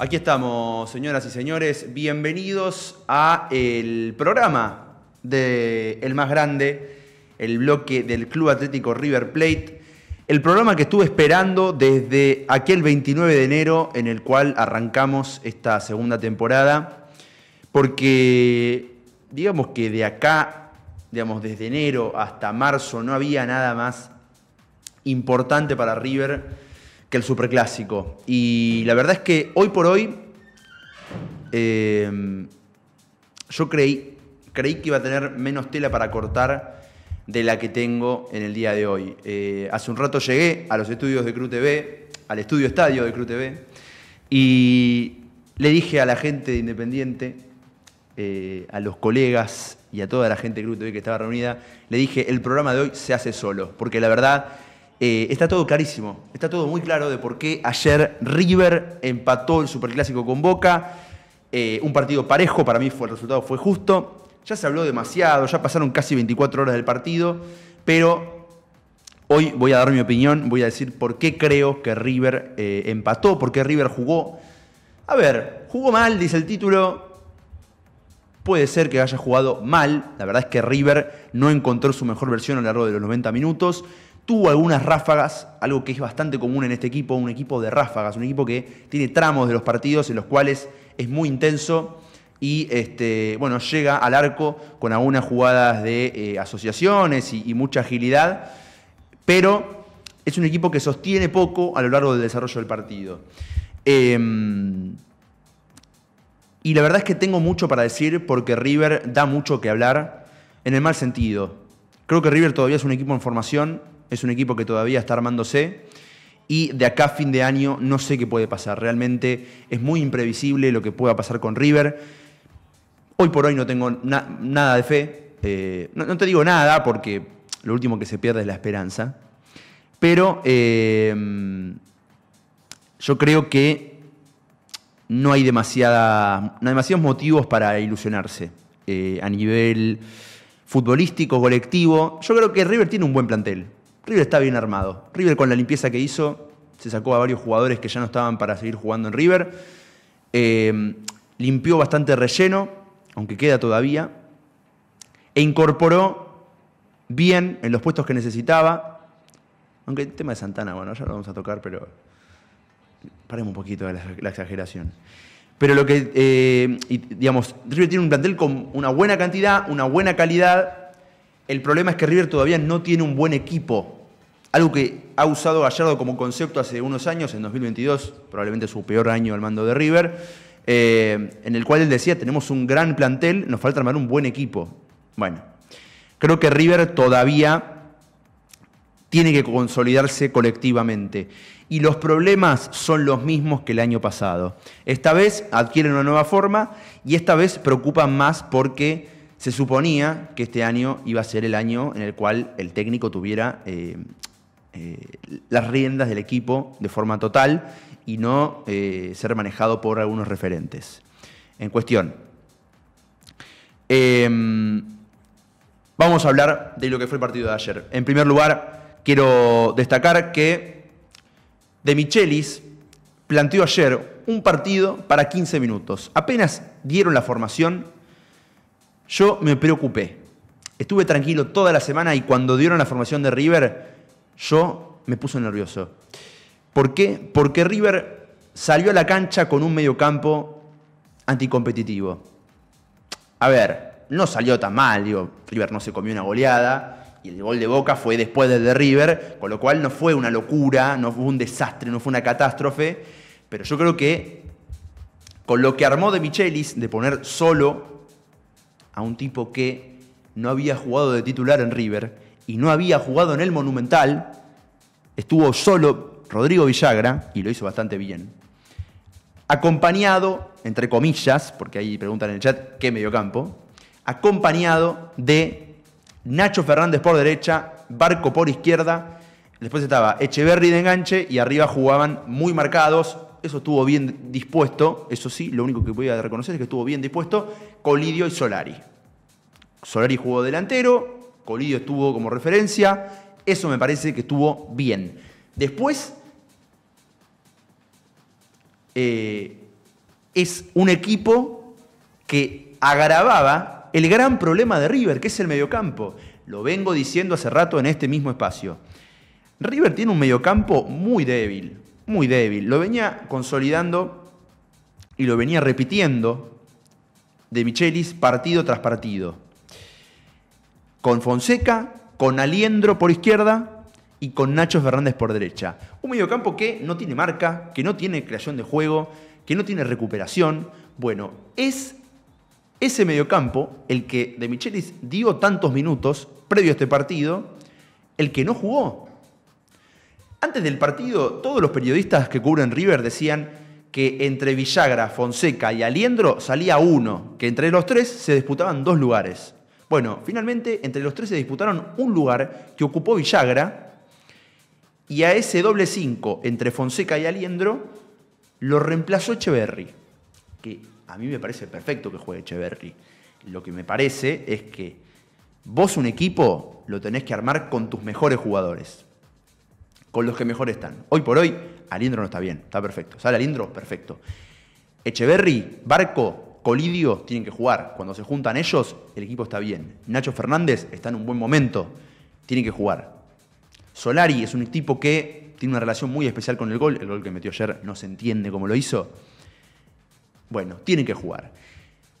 Aquí estamos, señoras y señores. Bienvenidos a el programa de El Más Grande, el bloque del Club Atlético River Plate. El programa que estuve esperando desde aquel 29 de enero en el cual arrancamos esta segunda temporada. Porque digamos que de acá, digamos desde enero hasta marzo, no había nada más importante para River que el superclásico. Y la verdad es que hoy por hoy em, yo creí, creí que iba a tener menos tela para cortar de la que tengo en el día de hoy. Eh, hace un rato llegué a los estudios de crutv al estudio estadio de Cru y le dije a la gente Independiente, eh, a los colegas y a toda la gente de Cru que estaba reunida, le dije, el programa de hoy se hace solo, porque la verdad eh, está todo clarísimo, está todo muy claro de por qué ayer River empató el Superclásico con Boca, eh, un partido parejo, para mí fue, el resultado fue justo, ya se habló demasiado, ya pasaron casi 24 horas del partido, pero hoy voy a dar mi opinión, voy a decir por qué creo que River eh, empató, por qué River jugó. A ver, jugó mal, dice el título, puede ser que haya jugado mal, la verdad es que River no encontró su mejor versión a lo largo de los 90 minutos, tuvo algunas ráfagas, algo que es bastante común en este equipo, un equipo de ráfagas, un equipo que tiene tramos de los partidos en los cuales es muy intenso y este, bueno, llega al arco con algunas jugadas de eh, asociaciones y, mucha agilidad, pero es un equipo que sostiene poco a lo largo del desarrollo del partido. Em, y la verdad es que tengo mucho para decir porque River da mucho que hablar en el mal sentido. Creo que River todavía es un equipo en formación es un equipo que todavía está armándose y de acá a fin de año no sé qué puede pasar. Realmente es muy imprevisible lo que pueda pasar con River. Hoy por hoy no tengo nada de fe. Eh, no, te digo nada porque lo último que se pierde es la esperanza. Pero eh, yo creo que no hay, demasiados motivos para ilusionarse eh, a nivel futbolístico, colectivo. Yo creo que River tiene un buen plantel. River está bien armado. River con la limpieza que hizo, se sacó a varios jugadores que ya no estaban para seguir jugando en River. Eh, limpió bastante relleno, aunque queda todavía. E incorporó bien en los puestos que necesitaba. Aunque el tema de Santana, bueno, ya lo vamos a tocar, pero paremos un poquito de la, exageración. Pero lo que, eh, digamos, River tiene un plantel con una buena cantidad, una buena calidad. El problema es que River todavía no tiene un buen equipo algo que ha usado Gallardo como concepto hace unos años, en 2022, probablemente su peor año al mando de River, eh, en el cual él decía, tenemos un gran plantel, nos falta armar un buen equipo. Bueno, creo que River todavía tiene que consolidarse colectivamente. Y los problemas son los mismos que el año pasado. Esta vez adquieren una nueva forma y esta vez preocupan más porque se suponía que este año iba a ser el año en el cual el técnico tuviera eh, eh, las riendas del equipo de forma total y no eh, ser manejado por algunos referentes en cuestión. Em, vamos a hablar de lo que fue el partido de ayer. En primer lugar, quiero destacar que De Michelis planteó ayer un partido para 15 minutos. Apenas dieron la formación, yo me preocupé. Estuve tranquilo toda la semana y cuando dieron la formación de River, yo me puse nervioso. ¿Por qué? Porque River salió a la cancha con un mediocampo anticompetitivo. A ver, no salió tan mal, River no se comió una goleada y el gol de Boca fue después del de River, con lo cual no fue una locura, no fue un desastre, no fue una catástrofe, pero yo creo que con lo que armó de Michelis de poner solo a un tipo que no había jugado de titular en River, y no había jugado en el Monumental, estuvo solo Rodrigo Villagra, y lo hizo bastante bien, acompañado, entre comillas, porque ahí preguntan en el chat qué mediocampo, acompañado de Nacho Fernández por derecha, Barco por izquierda, después estaba Echeverry de enganche y arriba jugaban muy marcados, eso estuvo bien dispuesto, eso sí, lo único que voy a reconocer es que estuvo bien dispuesto Colidio y Solari. Solari jugó delantero, Colillo estuvo como referencia. Eso me parece que estuvo bien. Después, eh, es un equipo que agravaba el gran problema de River, que es el mediocampo. Lo vengo diciendo hace rato en este mismo espacio. River tiene un mediocampo muy débil, muy débil. Lo venía consolidando y lo venía repitiendo de Michelis partido tras partido con Fonseca, con Aliendro por izquierda y con Nacho Fernández por derecha. Un mediocampo que no tiene marca, que no tiene creación de juego, que no tiene recuperación. Bueno, es ese mediocampo el que de Michelis dio tantos minutos previo a este partido, el que no jugó. Antes del partido, todos los periodistas que cubren River decían que entre Villagra, Fonseca y Aliendro salía uno, que entre los tres se disputaban dos lugares. Bueno, finalmente entre los tres se disputaron un lugar que ocupó Villagra y a ese doble 5 entre Fonseca y Aliendro lo reemplazó Echeverry, que a mí me parece perfecto que juegue Echeverry. Lo que me parece es que vos un equipo lo tenés que armar con tus mejores jugadores, con los que mejor están. Hoy por hoy, Aliendro no está bien, está perfecto. Sale Alindro, perfecto. Echeverry, Barco, Colidio tienen que jugar. Cuando se juntan ellos, el equipo está bien. Nacho Fernández está en un buen momento. Tiene que jugar. Solari es un tipo que tiene una relación muy especial con el gol. El gol que metió ayer no se entiende cómo lo hizo. Bueno, tienen que jugar.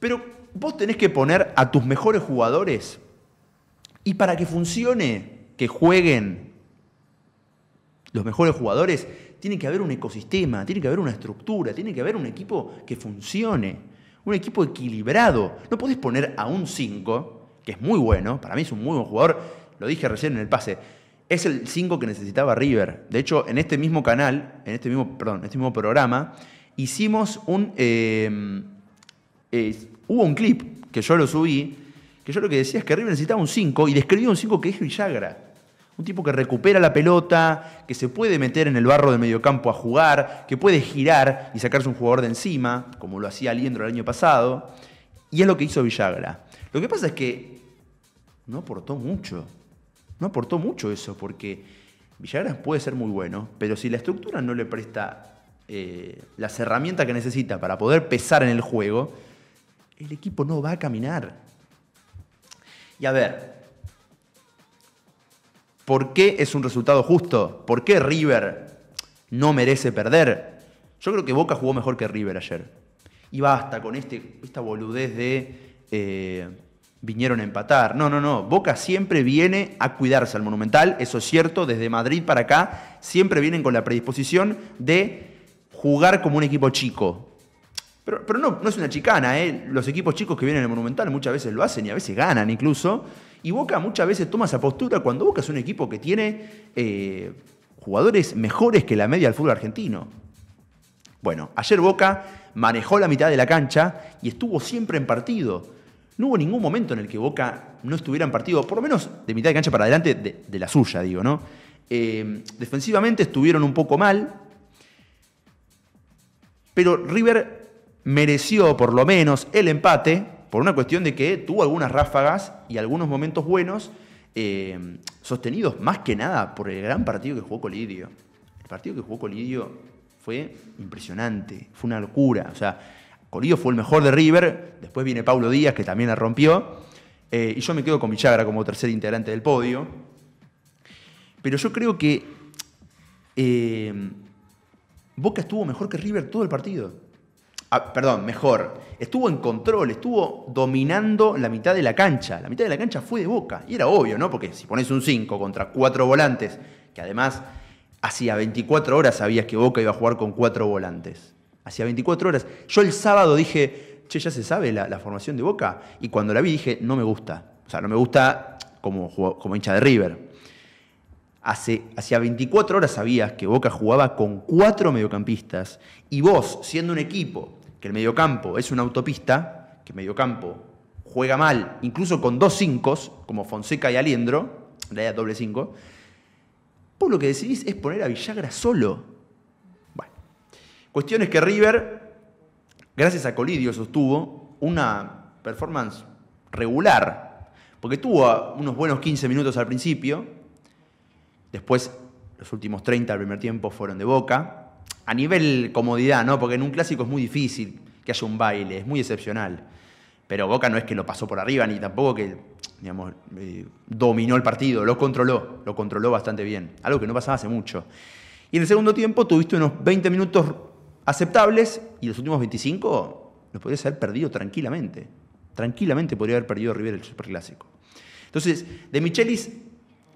Pero vos tenés que poner a tus mejores jugadores y para que funcione, que jueguen los mejores jugadores, tiene que haber un ecosistema, tiene que haber una estructura, tiene que haber un equipo que funcione un equipo equilibrado. No podés poner a un 5, que es muy bueno, para mí es un muy buen jugador, lo dije recién en el pase, es el 5 que necesitaba River. De hecho, en este mismo canal, en este mismo, perdón, este mismo programa, hicimos un... Eh, eh, hubo un clip que yo lo subí, que yo lo que decía es que River necesitaba un 5 y describí un 5 que es Villagra. Un tipo que recupera la pelota, que se puede meter en el barro del mediocampo a jugar, que puede girar y sacarse un jugador de encima, como lo hacía Aliendro el año pasado. Y es lo que hizo Villagra. Lo que pasa es que no aportó mucho. No aportó mucho eso, porque Villagra puede ser muy bueno, pero si la estructura no le presta eh, las herramientas que necesita para poder pesar en el juego, el equipo no va a caminar. Y a ver, ¿Por qué es un resultado justo? ¿Por qué River no merece perder? Yo creo que Boca jugó mejor que River ayer. Y basta con este, esta boludez de eh, vinieron a empatar. No, no, no. Boca siempre viene a cuidarse al Monumental, eso es cierto, desde Madrid para acá, siempre vienen con la predisposición de jugar como un equipo chico, pero, no, es una chicana, ¿eh? los equipos chicos que vienen al Monumental muchas veces lo hacen y a veces ganan incluso. Y Boca muchas veces toma esa postura cuando Boca es un equipo que tiene eh, jugadores mejores que la media del fútbol argentino. Bueno, ayer Boca manejó la mitad de la cancha y estuvo siempre en partido. No hubo ningún momento en el que Boca no estuviera en partido, por lo menos de mitad de cancha para adelante, de, la suya, digo, ¿no? Eh, defensivamente estuvieron un poco mal, pero River mereció por lo menos el empate por una cuestión de que tuvo algunas ráfagas y algunos momentos buenos eh, sostenidos más que nada por el gran partido que jugó Colidio. El partido que jugó Colidio fue impresionante, fue una locura. O sea, Colidio fue el mejor de River, después viene Pablo Díaz que también la rompió, eh, y yo me quedo con Villagra como tercer integrante del podio. Pero yo creo que eh, Boca estuvo mejor que River todo el partido. Ah, perdón, mejor, estuvo en control, estuvo dominando la mitad de la cancha. La mitad de la cancha fue de Boca. Y era obvio, ¿no? Porque si pones un 5 contra 4 volantes, que además hacía 24 horas sabías que Boca iba a jugar con 4 volantes. Hacía 24 horas. Yo el sábado dije, che, ya se sabe la, formación de Boca. Y cuando la vi dije, no me gusta. O sea, no me gusta como, hincha de River. Hace, hacía 24 horas sabías que Boca jugaba con 4 mediocampistas. Y vos, siendo un equipo que el mediocampo es una autopista, que mediocampo juega mal, incluso con dos cinco, como Fonseca y Aliendro, la idea doble cinco, vos lo que decidís es poner a Villagra solo. Bueno, cuestión es que River, gracias a Colidio, sostuvo una performance regular, porque tuvo unos buenos 15 minutos al principio, después los últimos 30 al primer tiempo fueron de boca, a nivel comodidad, ¿no? Porque en un clásico es muy difícil que haya un baile, es muy excepcional. Pero Boca no es que lo pasó por arriba, ni tampoco que, digamos, eh, dominó el partido, lo controló, lo controló bastante bien, algo que no pasaba hace mucho. Y en el segundo tiempo tuviste unos 20 minutos aceptables y los últimos 25 los podrías haber perdido tranquilamente. Tranquilamente podría haber perdido River el Superclásico. Entonces, De Michelis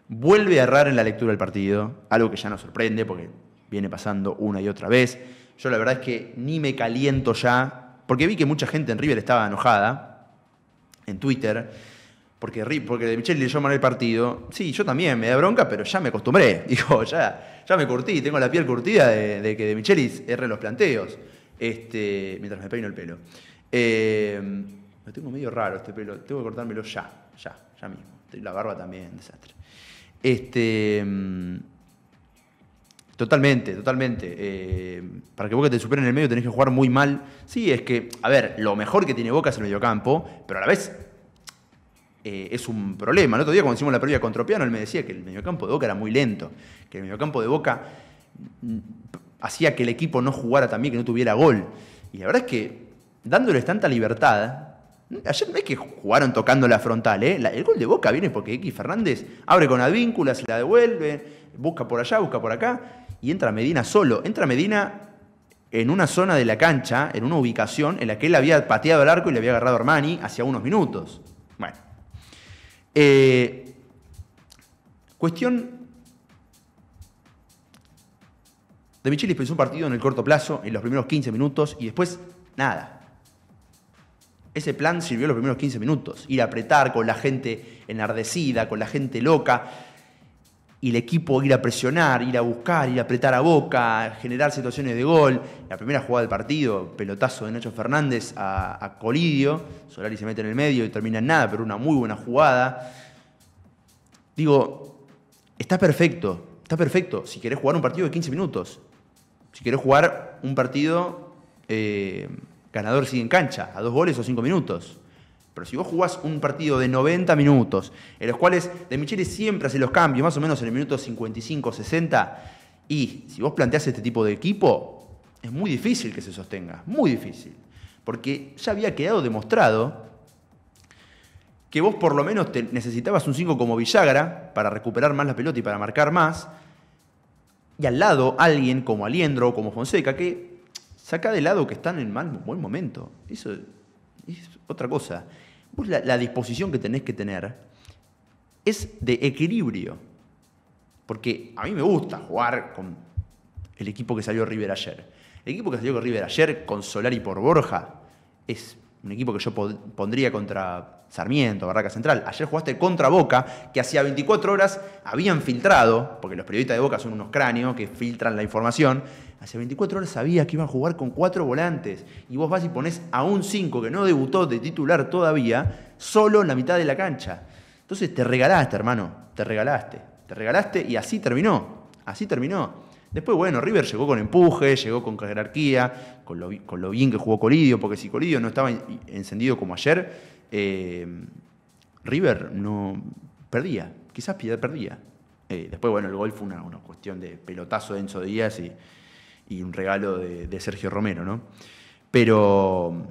vuelve a errar en la lectura del partido, algo que ya nos sorprende porque viene pasando una y otra vez. Yo la verdad es que ni me caliento ya, porque vi que mucha gente en River estaba enojada, en Twitter, porque, porque de Michelle le leyó el partido. Sí, yo también, me da bronca, pero ya me acostumbré. Dijo, ya, ya me curtí, tengo la piel curtida de, que de Michelis erre los planteos. Este, mientras me peino el pelo. Eh, lo tengo medio raro este pelo, tengo que cortármelo ya, ya, ya mismo. La barba también, desastre. Este. Em, Totalmente, totalmente. Eh, para que Boca te supere en el medio tenés que jugar muy mal. Sí, es que, a ver, lo mejor que tiene Boca es el mediocampo, pero a la vez eh, es un problema. El otro día, cuando hicimos la previa con Tropiano, él me decía que el mediocampo de Boca era muy lento, que el mediocampo de Boca mm, hacía que el equipo no jugara también, que no tuviera gol. Y la verdad es que, dándoles tanta libertad, mm, Ayer no es que jugaron tocando la frontal, ¿eh? el gol de Boca viene porque X Fernández abre con se la devuelve, busca por allá, busca por acá y entra Medina solo. Entra Medina en una zona de la cancha, en una ubicación en la que él había pateado el arco y le había agarrado Armani hacia unos minutos. Bueno. Eh, cuestión. De Michelis pensó un partido en el corto plazo, en los primeros 15 minutos, y después nada. Ese plan sirvió los primeros 15 minutos. Ir a apretar con la gente enardecida, con la gente loca y el equipo ir a presionar, ir a buscar, ir a apretar a boca, generar situaciones de gol. La primera jugada del partido, pelotazo de Nacho Fernández a, Colidio, Solari se mete en el medio y termina en nada, pero una muy buena jugada. Digo, está perfecto, está perfecto si querés jugar un partido de 15 minutos, si querés jugar un partido eh, ganador sigue en cancha, a dos goles o cinco minutos. Pero si vos jugás un partido de 90 minutos, en los cuales De Michele siempre hace los cambios, más o menos en el minuto 55-60, y si vos planteás este tipo de equipo, es muy difícil que se sostenga, muy difícil. Porque ya había quedado demostrado que vos por lo menos necesitabas un 5 como Villagra para recuperar más la pelota y para marcar más, y al lado alguien como Aliendro o como Fonseca que saca de lado que están en mal buen momento. Eso es otra cosa. Vos la, la disposición que tenés que tener es de equilibrio. Porque a mí me gusta jugar con el equipo que salió River ayer. El equipo que salió River ayer con Solari por Borja es un equipo que yo pondría contra Sarmiento, Barraca Central. Ayer jugaste contra Boca, que hacía 24 horas habían filtrado, porque los periodistas de Boca son unos cráneos que filtran la información, hace 24 horas sabía que iban a jugar con cuatro volantes y vos vas y pones a un 5 que no debutó de titular todavía, solo en la mitad de la cancha. Entonces te regalaste, hermano, te regalaste, te regalaste y así terminó, así terminó. Después, bueno, River llegó con empuje, llegó con jerarquía, con lo, con lo bien que jugó Colidio, porque si Colidio no estaba encendido como ayer, eh, River no perdía, quizás perdía. Eh, después, bueno, el gol fue una, cuestión de pelotazo de Enzo Díaz y, un regalo de, Sergio Romero, ¿no? Pero,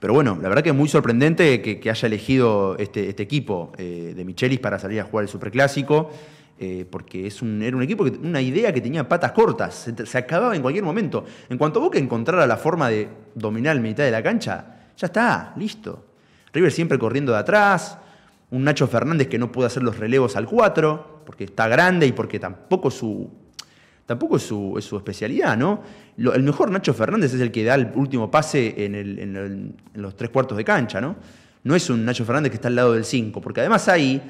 pero bueno, la verdad que es muy sorprendente que, haya elegido este, este equipo eh, de Michelis para salir a jugar el Superclásico. porque es un, era un equipo, que, una idea que tenía patas cortas, se, acababa en cualquier momento. En cuanto que encontrara la forma de dominar la mitad de la cancha, ya está, listo. River siempre corriendo de atrás, un Nacho Fernández que no puede hacer los relevos al 4, porque está grande y porque tampoco su, tampoco es su, es su especialidad, ¿no? el mejor Nacho Fernández es el que da el último pase en, los tres cuartos de cancha, ¿no? No es un Nacho Fernández que está al lado del 5, porque además ahí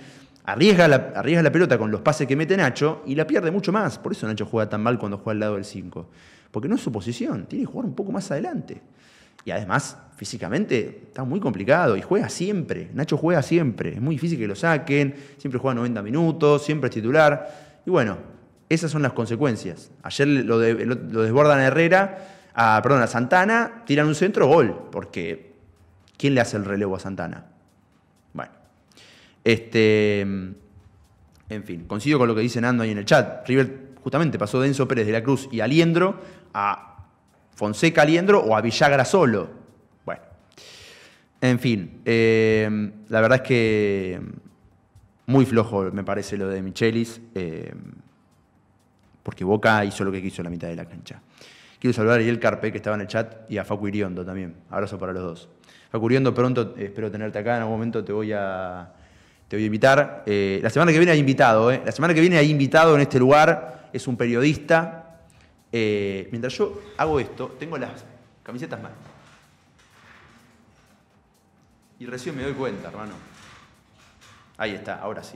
arriesga arriesga la pelota con los pases que mete Nacho y la pierde mucho más. Por eso Nacho juega tan mal cuando juega al lado del 5, porque no es su posición, tiene que jugar un poco más adelante. Y además, físicamente está muy complicado y juega siempre. Nacho juega siempre. Es muy difícil que lo saquen. Siempre juega 90 minutos, siempre es titular. Y bueno, esas son las consecuencias. Ayer lo, desbordan a Herrera, a, perdón, a Santana, tiran un centro, gol. Porque ¿quién le hace el relevo a Santana? Bueno, este. En fin, coincido con lo que dice Nando ahí en el chat. River justamente pasó de Pérez de la Cruz y Aliendro a Fonseca Liendro o a Villagra solo. Bueno, en fin, eh, la verdad es que muy flojo me parece lo de Michelis, eh, porque Boca hizo lo que quiso en la mitad de la cancha. Quiero saludar a Ariel Carpe, que estaba en el chat, y a Facu Iriondo también. Abrazo para los dos. Facu Iriondo, pronto eh, espero tenerte acá, en algún momento te voy a, te voy a invitar. la semana que viene hay invitado, La semana que viene hay invitado en este lugar, es un periodista, eh, mientras yo hago esto, tengo las camisetas mal. Y recién me doy cuenta, hermano. Ahí está, ahora sí.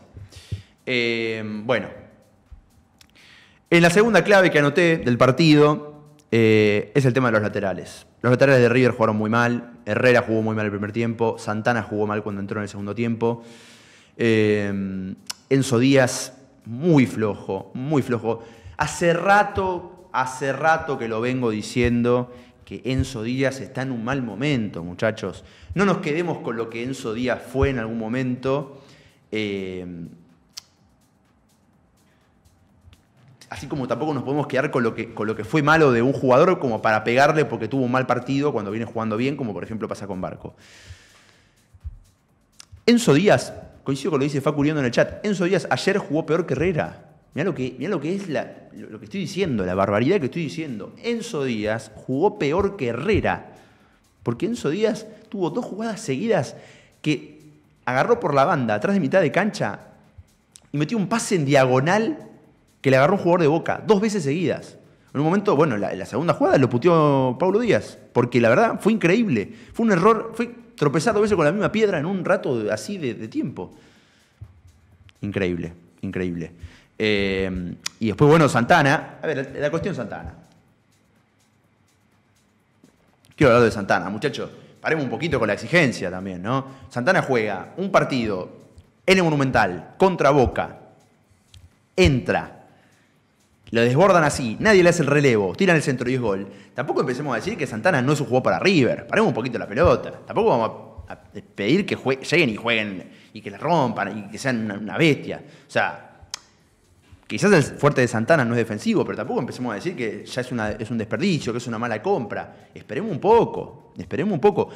Eh, bueno. En la segunda clave que anoté del partido eh, es el tema de los laterales. Los laterales de River jugaron muy mal. Herrera jugó muy mal el primer tiempo. Santana jugó mal cuando entró en el segundo tiempo. Enzo Díaz, muy flojo, muy flojo. Hace rato hace rato que lo vengo diciendo, que Enzo Díaz está en un mal momento, muchachos. No nos quedemos con lo que Enzo Díaz fue en algún momento. Eh, así como tampoco nos podemos quedar con lo, que, con lo que fue malo de un jugador como para pegarle porque tuvo un mal partido cuando viene jugando bien, como por ejemplo pasa con Barco. Enzo Díaz, coincido con lo que dice Facu en el chat, Enzo Díaz ayer jugó peor que Herrera. Mirá lo que, lo que es lo que estoy diciendo, la barbaridad que estoy diciendo. Enzo Díaz jugó peor que Herrera. Porque Enzo Díaz tuvo dos jugadas seguidas que agarró por la banda, atrás de mitad de cancha, y metió un pase en diagonal que le agarró un jugador de boca, dos veces seguidas. En un momento, bueno, la, segunda jugada lo puteó Pablo Díaz, porque la verdad fue increíble. Fue un error, fue tropezar dos veces con la misma piedra en un rato así de tiempo. Increíble, increíble. Eh, y después, bueno, Santana. A ver, la, cuestión Santana. Quiero hablar de Santana, muchachos. Paremos un poquito con la exigencia también, ¿no? Santana juega un partido en el Monumental contra Boca. Entra. Lo desbordan así, nadie le hace el relevo, tiran el centro y es gol. Tampoco empecemos a decir que Santana no es un jugador para River. Paremos un poquito la pelota. Tampoco vamos a, pedir que lleguen y jueguen y que la rompan y que sean una bestia. O sea, Quizás el fuerte de Santana no es defensivo, pero tampoco empecemos a decir que ya es, una, es un desperdicio, que es una mala compra. Esperemos un poco, esperemos un poco.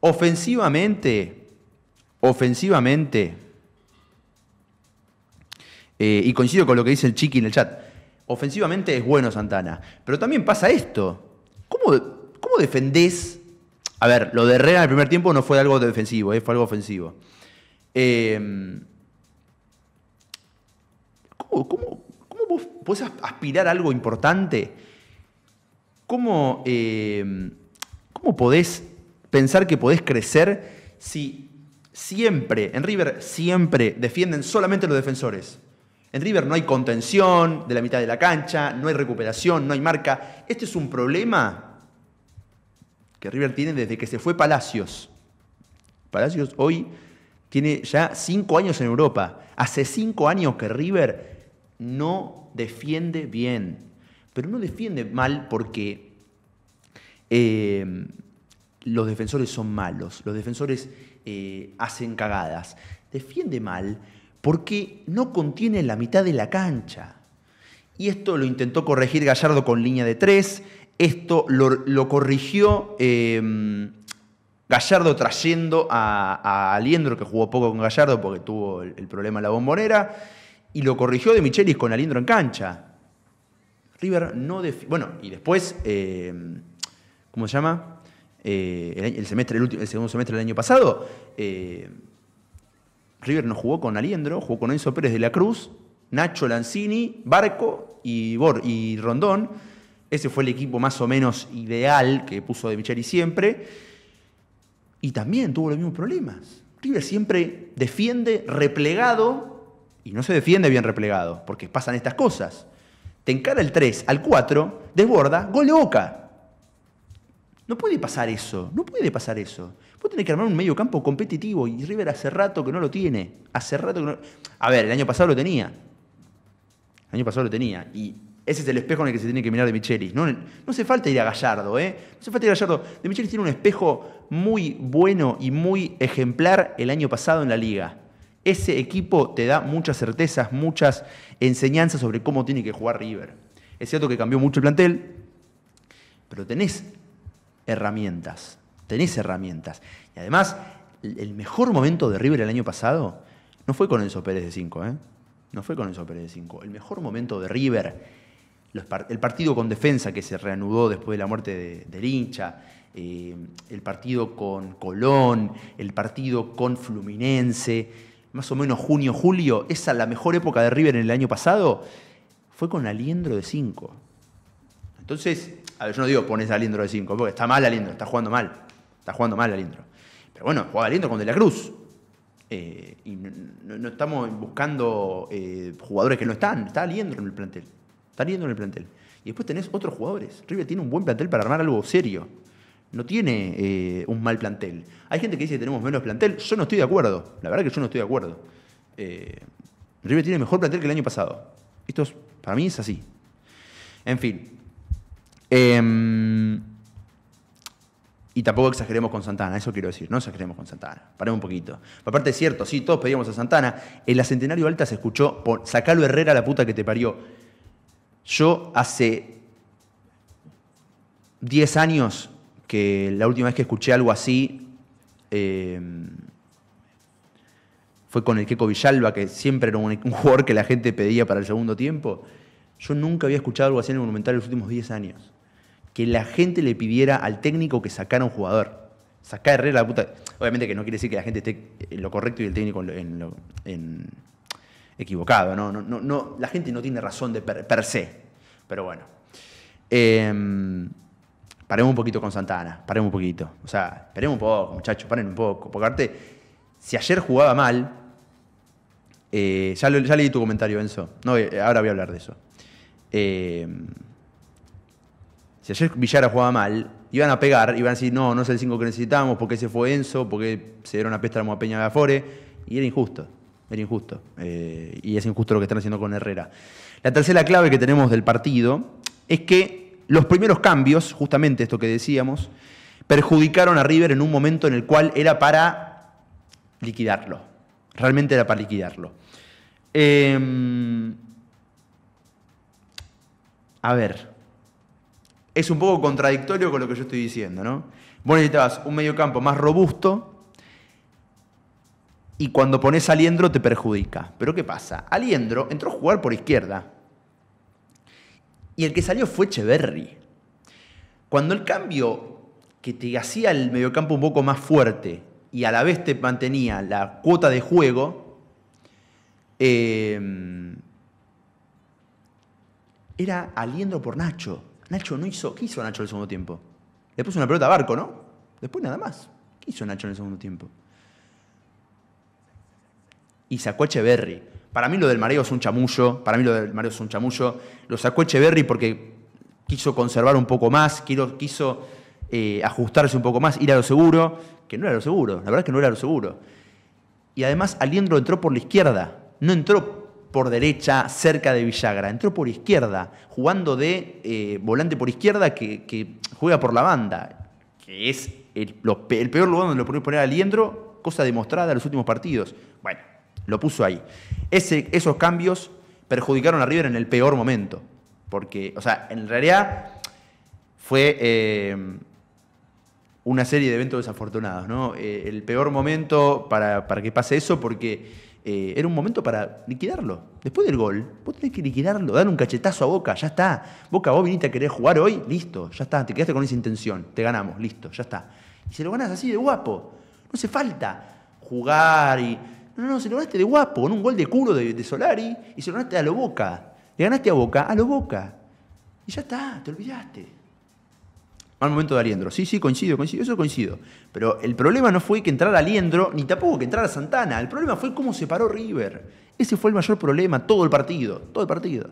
Ofensivamente, ofensivamente, eh, y coincido con lo que dice el Chiqui en el chat, ofensivamente es bueno Santana, pero también pasa esto. ¿Cómo, cómo defendés? A ver, lo de Herrera en el primer tiempo no fue algo defensivo, eh, fue algo ofensivo. Eh, ¿Cómo, cómo, vos podés aspirar a algo importante? ¿Cómo, eh, ¿Cómo podés pensar que podés crecer si siempre, en River siempre defienden solamente los defensores? En River no hay contención de la mitad de la cancha, no hay recuperación, no hay marca. Este es un problema que River tiene desde que se fue Palacios. Palacios hoy tiene ya cinco años en Europa. Hace cinco años que River no defiende bien, pero no defiende mal porque eh, los defensores son malos, los defensores eh, hacen cagadas, defiende mal porque no contiene la mitad de la cancha. Y esto lo intentó corregir Gallardo con línea de tres, esto lo, corrigió em, Gallardo trayendo a, Aliendro, que jugó poco con Gallardo porque tuvo el, el problema en la bombonera y lo corrigió de Michelis con Alindro en cancha. River no Bueno, y después, eh, ¿cómo se llama? Eh, el, semestre, segundo semestre del año pasado, eh, River no jugó con Aliendro, jugó con Enzo Pérez de la Cruz, Nacho Lanzini, Barco y, y Rondón. Ese fue el equipo más o menos ideal que puso de Micheli siempre. Y también tuvo los mismos problemas. River siempre defiende replegado y no se defiende bien replegado, porque pasan estas cosas. Te encara el 3 al 4, desborda, gol de boca. No puede pasar eso, no puede pasar eso. Vos tenés que armar un medio campo competitivo y River hace rato que no lo tiene. Hace rato que A ver, el año pasado lo tenía. El año pasado lo tenía. Y ese es el espejo en el que se tiene que mirar de Michelis. No, no hace falta ir a Gallardo, ¿eh? No hace falta ir a Gallardo. De Michelis tiene un espejo muy bueno y muy ejemplar el año pasado en la liga. Ese equipo te da muchas certezas, muchas enseñanzas sobre cómo tiene que jugar River. Es cierto que cambió mucho el plantel, pero tenés herramientas, tenés herramientas. Y además, el mejor momento de River el año pasado no fue con el Pérez de 5, ¿eh? No fue con Enzo Pérez de 5. El mejor momento de River, el partido con defensa que se reanudó después de la muerte de, del hincha, eh, el partido con Colón, el partido con Fluminense más o menos junio, julio, esa la mejor época de River en el año pasado, fue con Aliendro de 5. Entonces, a ver, yo no digo pones a Aliendro de 5, porque está mal Aliendro, está jugando mal. Está jugando mal Aliendro. Pero bueno, jugaba Aliendro con De la Cruz. Eh, y no, estamos buscando eh, jugadores que no están, está Aliendro en el plantel. Está Aliendro en el plantel. Y después tenés otros jugadores. River tiene un buen plantel para armar algo serio no tiene eh, un mal plantel. Hay gente que dice que tenemos menos plantel. Yo no estoy de acuerdo. La verdad que yo no estoy de acuerdo. Eh, River tiene mejor plantel que el año pasado. Esto para mí es así. En fin. Em, y tampoco exageremos con Santana, eso quiero decir, no exageremos con Santana. Paremos un poquito. Aparte es cierto, sí, todos pedíamos a Santana. En la Centenario Alta se escuchó, por, sacalo Herrera la puta que te parió. Yo hace 10 años que la última vez que escuché algo así eh, fue con el keko Villalba, que siempre era un, jugador que la gente pedía para el segundo tiempo. Yo nunca había escuchado algo así en el Monumental en los últimos 10 años. Que la gente le pidiera al técnico que sacara un jugador. Sacar Herrera la puta. Obviamente que no quiere decir que la gente esté en lo correcto y el técnico en, lo, equivocado. ¿no? No, no, la gente no tiene razón de per, se. Pero bueno. Eh, paremos un poquito con Santana, paremos un poquito. O sea, esperemos un poco, muchachos, paren un poco. Porque aparte, si ayer jugaba mal, eh, ya, leí tu comentario, Enzo. No, eh, ahora voy a hablar de eso. Eh, si ayer Villara jugaba mal, iban a pegar, iban a decir, no, no es el 5 que necesitamos, porque se fue Enzo, porque se dieron a pesta a Peña de Afore, Y era injusto, era injusto. y es injusto lo que están haciendo con Herrera. La tercera clave que tenemos del partido es que los primeros cambios, justamente esto que decíamos, perjudicaron a River en un momento en el cual era para liquidarlo. Realmente era para liquidarlo. Em, a ver, es un poco contradictorio con lo que yo estoy diciendo, ¿no? Vos necesitabas un campo más robusto y cuando pones a Aliendro te perjudica. Pero ¿qué pasa? Aliendro entró a jugar por izquierda. Y el que salió fue Echeverry. Cuando el cambio que te hacía el mediocampo un poco más fuerte y a la vez te mantenía la cuota de juego, em, era aliendo por Nacho. Nacho no hizo. ¿Qué hizo Nacho en el segundo tiempo? Le puso una pelota a barco, ¿no? Después nada más. ¿Qué hizo Nacho en el segundo tiempo? Y sacó a Echeverry. Para mí lo del mareo es un chamullo, para mí lo del mareo es un chamullo. Lo sacó Echeverry porque quiso conservar un poco más, quiso, eh, ajustarse un poco más, ir a lo seguro, que no era lo seguro, la verdad es que no era lo seguro. Y además Aliendro entró por la izquierda, no entró por derecha cerca de Villagra, entró por izquierda, jugando de eh, volante por izquierda que, juega por la banda, que es el, peor lugar donde lo puede poner a Aliendro, cosa demostrada en los últimos partidos. Bueno, lo puso ahí. esos cambios perjudicaron a River en el peor momento. Porque, o sea, en realidad fue eh, una serie de eventos desafortunados, ¿no? Eh, el peor momento para, que pase eso, porque eh, era un momento para liquidarlo. Después del gol, vos tenés que liquidarlo, dar un cachetazo a Boca, ya está. Boca, vos viniste a querer jugar hoy, listo, ya está. Te quedaste con esa intención, te ganamos, listo, ya está. Y se lo ganas así de guapo. No hace falta jugar y no, no, se lo ganaste de guapo, con un gol de culo de, Solari y se lo ganaste a lo boca. Le ganaste a boca, a lo boca. Y ya está, te olvidaste. Al momento de Aliendro. Sí, sí, coincido, coincido, eso coincido. Pero el problema no fue que entrara Aliendro, ni tampoco que entrara Santana. El problema fue cómo se paró River. Ese fue el mayor problema, todo el partido, todo el partido.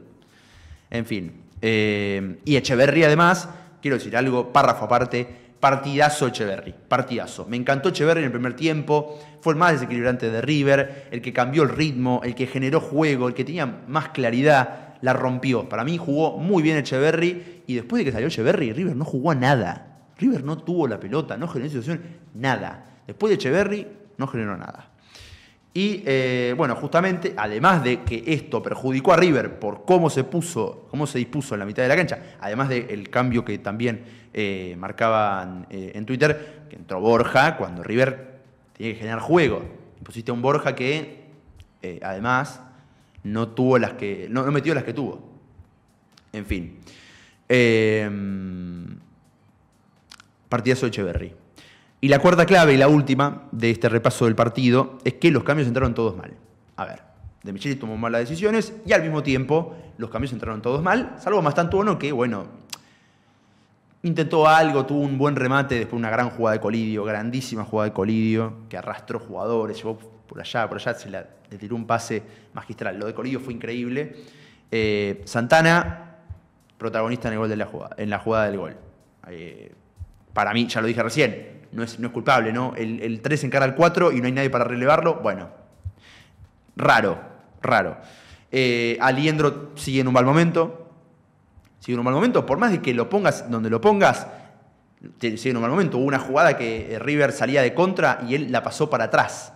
En fin. Eh, y Echeverry, además, quiero decir algo, párrafo aparte, Partidazo Echeverry, partidazo. Me encantó Echeverry en el primer tiempo, fue el más desequilibrante de River, el que cambió el ritmo, el que generó juego, el que tenía más claridad, la rompió. Para mí jugó muy bien Echeverry y después de que salió Echeverry, River no jugó a nada. River no tuvo la pelota, no generó situación, nada. Después de Echeverry, no generó nada. Y eh, bueno, justamente, además de que esto perjudicó a River por cómo se puso, cómo se dispuso en la mitad de la cancha, además del cambio que también eh, marcaban eh, en Twitter, que entró Borja cuando River tenía que generar juego. pusiste a un Borja que además no tuvo las que. No, no, metió las que tuvo. En fin. Em, partidazo de Echeverry. Y la cuarta clave y la última de este repaso del partido es que los cambios entraron todos mal. A ver, De Micheli tomó malas decisiones y al mismo tiempo los cambios entraron todos mal, salvo más tanto que, bueno, intentó algo, tuvo un buen remate, después de una gran jugada de Colidio, grandísima jugada de Colidio, que arrastró jugadores, llevó por allá, por allá, se le tiró un pase magistral. Lo de Colidio fue increíble. Eh, Santana, protagonista en, de la jugada, en la jugada del gol. Eh, para mí, ya lo dije recién, no es, culpable, ¿no? El, 3 encara al 4 y no hay nadie para relevarlo. Bueno, raro, raro. Eh, Aliendro sigue en un mal momento. Sigue en un mal momento. Por más de que lo pongas donde lo pongas, sigue en un mal momento. Hubo una jugada que eh, River salía de contra y él la pasó para atrás.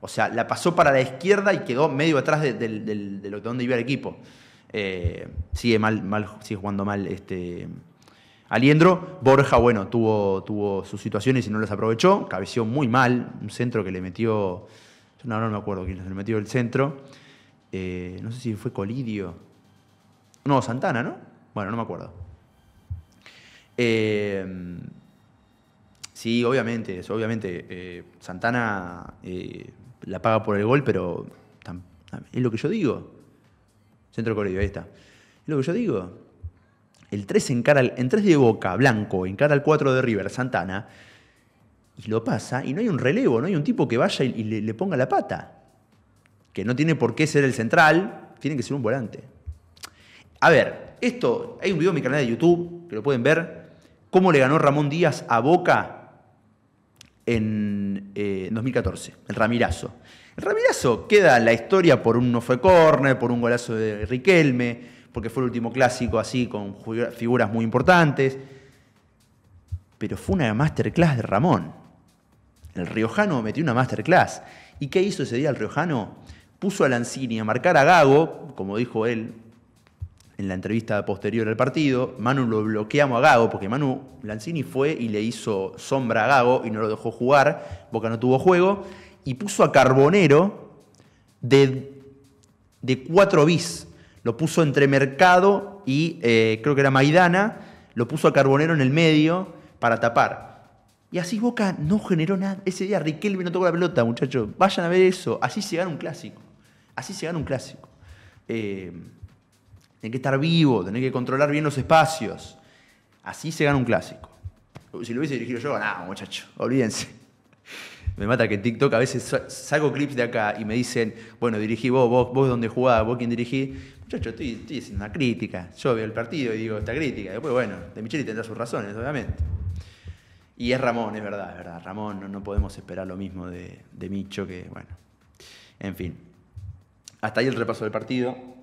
O sea, la pasó para la izquierda y quedó medio atrás de, donde iba el equipo. Eh, sigue mal, mal, sigue jugando mal este Aliendro, Borja, bueno, tuvo, tuvo sus situaciones y no las aprovechó, cabeció muy mal, un centro que le metió, yo no, me acuerdo quién le metió el centro, eh, no sé si fue Colidio, no, Santana, ¿no? Bueno, no me acuerdo. Eh, sí, obviamente, obviamente, eh, Santana la paga por el gol, pero es lo que yo digo, centro Colidio, ahí está, es lo que yo digo el 3 encara en 3 de Boca, Blanco, encara al 4 de River, Santana, y lo pasa, y no hay un relevo, no hay un tipo que vaya y, le, ponga la pata. Que no tiene por qué ser el central, tiene que ser un volante. A ver, esto, hay un video en mi canal de YouTube, que lo pueden ver, cómo le ganó Ramón Díaz a Boca en, 2014, eh, el Ramirazo. El Ramirazo queda la historia por un no fue corner, por un golazo de Riquelme, porque fue el último clásico así, con figuras muy importantes. Pero fue una masterclass de Ramón. El Riojano metió una masterclass. ¿Y qué hizo ese día el Riojano? Puso a Lanzini a marcar a Gago, como dijo él en la entrevista posterior al partido. Manu lo bloqueamos a Gago, porque Manu Lanzini fue y le hizo sombra a Gago y no lo dejó jugar. Boca no tuvo juego. Y puso a Carbonero de, de 4 bis lo puso entre Mercado y eh, creo que era Maidana, lo puso a Carbonero en el medio para tapar. Y así Boca no generó nada. Ese día Riquelme no tocó la pelota, muchachos. Vayan a ver eso. Así se gana un clásico. Así se gana un clásico. Eh, que estar vivo, tenés que controlar bien los espacios. Así se gana un clásico. Si lo hubiese dirigido yo, ganaba, muchachos. Olvídense. Me mata que en TikTok a veces salgo clips de acá y me dicen, bueno, dirigí vos, vos, vos dónde jugabas, vos quién dirigí. Muchacho, estoy, estoy haciendo una crítica. Yo veo el partido y digo esta crítica. Después, bueno, De Micheli tendrá sus razones, obviamente. Y es Ramón, es verdad, es verdad. Ramón, no, podemos esperar lo mismo de, de Micho que, bueno. En fin. Hasta ahí el repaso del partido.